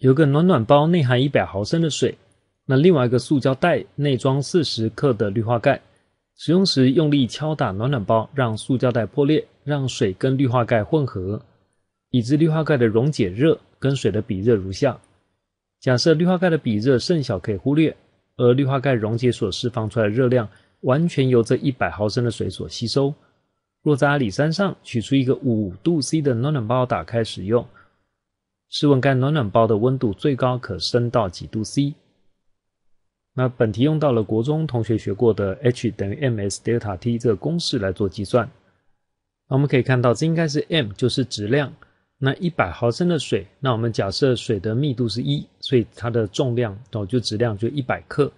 有个暖暖包内含一百毫升的水，那另外一个塑胶袋内装四十克的氯化钙。使用时用力敲打暖暖包，让塑胶袋破裂，让水跟氯化钙混合。已知氯化钙的溶解热跟水的比热如下，假设氯化钙的比热甚小可以忽略，而氯化钙溶解所释放出来的热量完全由这一百毫升的水所吸收。若在阿里山上取出一个五度 C 的暖暖包，打开使用。试问该暖暖包的温度最高可升到几度 C？那本题用到了国中同学学过的 H 等于 m s delta t 这个公式来做计算。那我们可以看到，这应该是 m 就是质量。那一百毫升的水，那我们假设水的密度是一，所以它的重量哦就质量就一百克，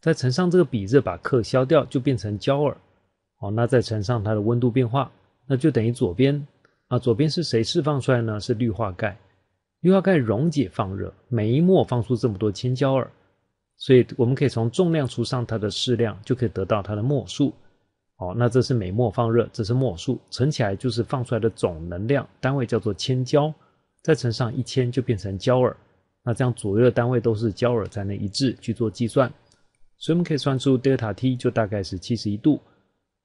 再乘上这个比热，把克消掉就变成焦耳。哦，那再乘上它的温度变化，那就等于左边啊。左边是谁释放出来呢？是氯化钙。氯化钙溶解放热，每一摩放出这么多千焦耳，所以我们可以从重量除上它的质量，就可以得到它的摩数。哦，那这是每摩放热，这是摩数，乘起来就是放出来的总能量，单位叫做千焦，再乘上一千就变成焦耳。那这样左右的单位都是焦耳，才能一致去做计算，所以我们可以算出德尔塔 T 就大概是七十一度。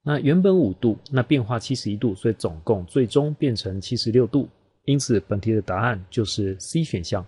那原本五度，那变化七十一度，所以总共最终变成七十六度。因此，本题的答案就是 C 选项。